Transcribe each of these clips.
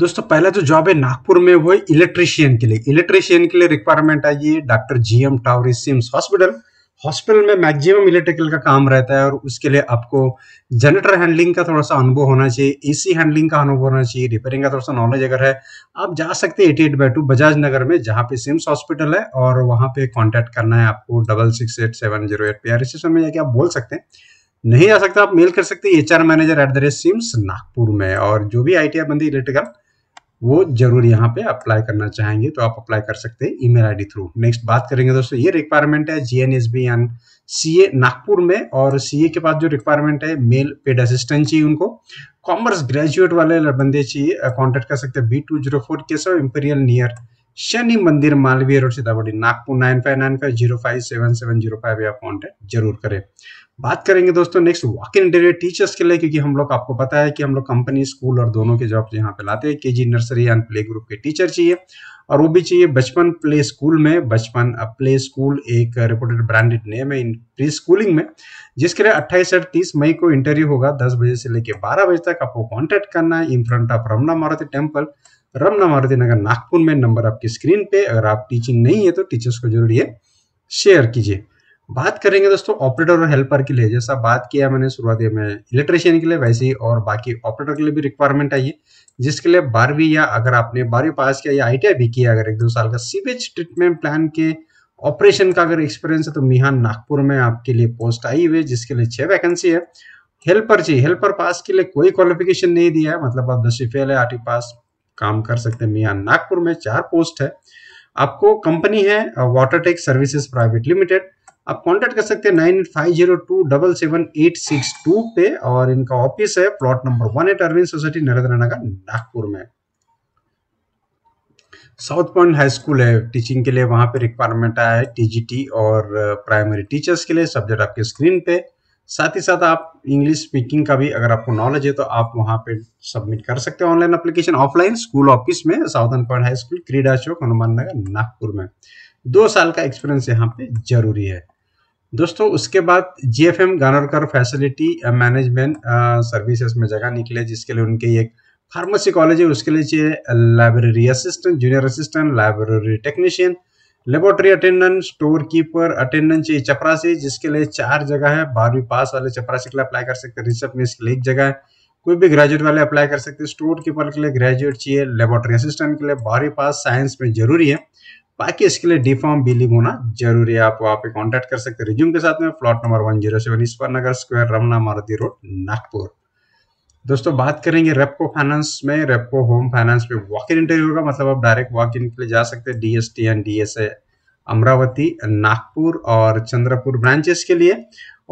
दोस्तों पहला जो जॉब है नागपुर में वो इलेक्ट्रिशियन के लिए इलेक्ट्रिशियन के लिए रिक्वायरमेंट आई है doctor G M Tawri SIMS hospital hospital में मैक्सिमम इलेक्ट्रिकल का काम रहता है और उसके लिए आपको जनरेटर हैंडलिंग का थोड़ा सा अनुभव होना चाहिए एसी हैंडलिंग का अनुभव होना चाहिए रिपेयरिंग का थोड़ा सा नॉलेज अगर है आप जा सकते हैं eighty eight two Bajaj Nagar में जहाँ पे सिम्स हॉस्पिटल है और वहाँ पे कॉन्टेक्ट करना है आपको double six eight seven zero eight में जाके आप बोल सकते हैं नहीं जा सकते आप मेल कर सकते हैं H R manager at the rate SIMS Nagpur में और जो भी आई टी बंदी इलेक्ट्रिकल वो जरूर यहाँ पे अप्लाई करना चाहेंगे तो आप अप्लाई कर सकते हैं ईमेल आईडी थ्रू नेक्स्ट बात करेंगे दोस्तों ये रिक्वायरमेंट है G N S B N C A Nagpur में और सी ए के पास जो रिक्वायरमेंट है मेल पेड असिस्टेंट चाहिए उनको कॉमर्स ग्रेजुएट वाले बंदे चाहिए कॉन्टेक्ट कर सकते हैं B two zero four Keshav imperial near Shani Mandir Malviya road Sitapuri Nagpur nine five nine five zero five seven seven zero five या कॉन्टेक्ट जरूर करें बात करेंगे दोस्तों next walk in interview teachers के लिए क्योंकि हम लोग आपको पता है कि हम लोग कंपनी स्कूल और दोनों के जॉब यहाँ पे लाते हैं K G nursery and play group के टीचर चाहिए और वो भी चाहिए बचपन प्ले स्कूल में बचपन प्ले स्कूल एक रिपोर्टेड ब्रांडेड नेम है इन प्री स्कूलिंग में जिसके लिए 28 और 30 मई को इंटरव्यू होगा 10 बजे से लेकर 12 बजे तक आपको कॉन्टेक्ट करना है in front of Ramna Maruti temple Ramna Maruti Nagar Nagpur में नंबर आपकी स्क्रीन पे अगर आप टीचिंग नहीं है तो टीचर्स को जरूर ये शेयर कीजिए बात करेंगे दोस्तों ऑपरेटर और हेल्पर के लिए जैसा बात किया मैंने शुरुआती में इलेक्ट्रिशियन के लिए वैसे ही और बाकी ऑपरेटर के लिए भी रिक्वायरमेंट आई है जिसके लिए बारहवीं या अगर आपने बारहवीं पास किया या आई भी किया अगर एक दो साल का सीवेज ट्रीटमेंट प्लान के ऑपरेशन का अगर एक्सपीरियंस है तो मिहान नागपुर में आपके लिए पोस्ट आई हुई है जिसके लिए छह वैकेंसी है हेल्पर चाहिए हेल्पर पास के लिए कोई क्वालिफिकेशन नहीं दिया है मतलब आप दसवीं फेल है आठवीं पास काम कर सकते हैं मियाँ नागपुर में चार पोस्ट है आपको कंपनी है वाटरटेक सर्विसेज प्राइवेट लिमिटेड आप कांटेक्ट कर सकते हैं nine five zero two double seven eight six two पे और इनका ऑफिस है plot number one eight Arvind society Narendra Nagar Nagpur में साउथ पॉइंट हाई स्कूल है टीचिंग के लिए वहां पे रिक्वायरमेंट आया है टीजीटी और प्राइमरी टीचर्स के लिए सब्जेक्ट आपके स्क्रीन पे साथ ही साथ आप इंग्लिश स्पीकिंग का भी अगर आपको नॉलेज है तो आप वहाँ पे सबमिट कर सकते हैं online application offline school office में southern point high school Krida Chowk Hanuman नगर नागपुर में दो साल का एक्सपीरियंस यहाँ पे जरूरी है दोस्तों उसके बाद G F M Ganorkar facility management services में जगह निकले जिसके लिए उनके एक फार्मेसी कॉलेज है उसके लिए चाहिए library assistant junior assistant library technician laboratory attendant store keeper attendant चाहिए चपरासी जिसके लिए चार जगह है बारहवीं पास वाले चपरासी के लिए अप्लाई कर सकते हैं रिसेप्शनिस्ट में इसके लिए एक जगह है कोई भी ग्रेजुएट वाले अप्लाई कर सकते हैं स्टोर कीपर के लिए ग्रेजुएट चाहिए लेबोरेटरी असिस्टेंट के लिए बारहवीं पास साइंस में जरूरी है बाकी इसके लिए डी फॉर्म बी लिंग होना जरूरी है आप वहाँ पे कॉन्टेक्ट कर सकते हैं रिज्यूम के साथ में plot number one zero seven Ishwar Nagar square Ramna Maruti road Nagpur दोस्तों बात करेंगे रेपको फाइनेंस में रेपको होम फाइनेंस में वॉक इन इंटरव्यू का मतलब आप डायरेक्ट वॉक इन के लिए जा सकते हैं DST and DSA Amravati Nagpur और चंद्रपुर ब्रांचेस के लिए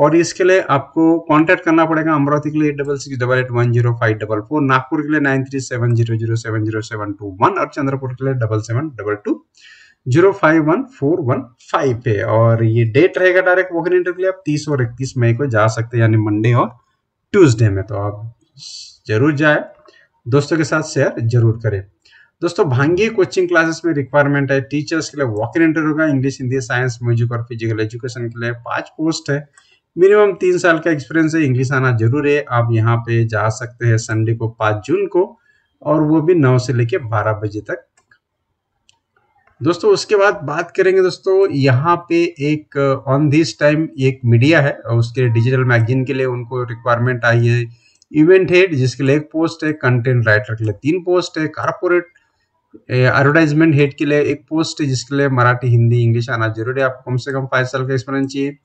और इसके लिए आपको कांटेक्ट करना पड़ेगा अमरावती के लिए eight double six double eight one zero five double four Nagpur के लिए nine three seven zero zero seven zero seven two one और चंद्रपुर के लिए double seven double two zero five one four one five पे और ये डेट रहेगा direct walk in interview के लिए आप तीस और इकतीस मई को जा सकते हैं यानी मंडे और ट्यूजडे में तो आप जरूर जाए दोस्तों के साथ शेयर जरूर करें दोस्तों भांगी कोचिंग क्लासेस में रिक्वायरमेंट है टीचर्स के लिए वॉक इन इंटर होगा इंग्लिश हिंदी साइंस म्यूजिक और फिजिकल एजुकेशन के लिए पांच पोस्ट है मिनिमम तीन साल का एक्सपीरियंस है इंग्लिश आना जरूर है आप यहाँ पे जा सकते हैं संडे को पांच जून को और वो भी नौ से लेके बारह बजे तक दोस्तों उसके बाद बात करेंगे दोस्तों यहाँ पे एक ऑन दिस टाइम एक मीडिया है उसके डिजिटल मैगजीन के लिए उनको रिक्वायरमेंट आई है इवेंट हेड जिसके लिए एक पोस्ट है कंटेंट राइटर के लिए तीन पोस्ट है कारपोरेट एडवर्टाइजमेंट हेड के लिए एक पोस्ट है जिसके लिए मराठी हिंदी इंग्लिश आना जरूरी है आपको कम से कम पाँच साल का एक्सपीरियंस चाहिए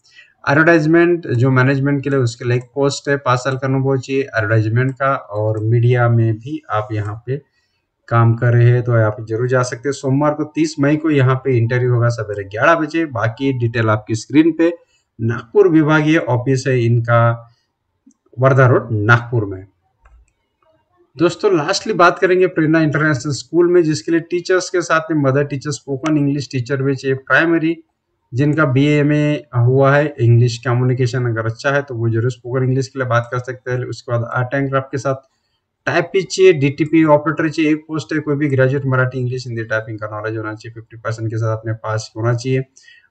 एडवर्टाइजमेंट जो मैनेजमेंट के लिए उसके लिए एक पोस्ट है पाँच साल का अनुभव चाहिए एडवर्टाइजमेंट का और मीडिया में भी आप यहाँ पे काम कर रहे हैं तो आप जरूर जा सकते हैं सोमवार को 30 मई को यहाँ पे इंटरव्यू होगा सवेरे 11 बजे बाकी डिटेल आपकी स्क्रीन पे नागपुर विभागीय ऑफिस है इनका वर्धा रोड नागपुर में दोस्तों लास्टली बात करेंगे प्रेरणा इंटरनेशनल स्कूल में जिसके लिए टीचर्स के साथ में mother teacher spoken English teacher भी चाहिए प्राइमरी जिनका बी एम ए हुआ है इंग्लिश कम्युनिकेशन अगर अच्छा है तो वो जरूर स्पोकन इंग्लिश के लिए बात कर सकते हैं उसके बाद आर्ट एंड क्राफ्ट के साथ टाइप भी चाहिए डी टी पी ऑपरेटर चाहिए एक पोस्ट है कोई भी graduate Marathi English Hindi typing का नॉलेज होना चाहिए फिफ्टी परसेंट के साथ अपने पास होना चाहिए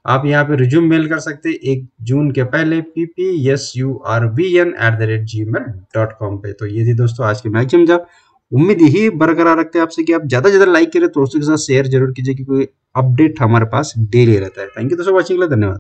आप यहाँ पे रिज्यूम मेल कर सकते एक जून के पहले P P S U R B N at the rate Gmail dot com पे तो ये थी दोस्तों आज की मैक्सिम जब उम्मीद यही बरकरार रखते हैं आपसे कि आप ज्यादा ज्यादा लाइक करें दोस्तों के साथ शेयर जरूर कीजिए क्योंकि अपडेट हमारे पास डेली रहता है थैंक यू दोस्तों वॉचिंग धन्यवाद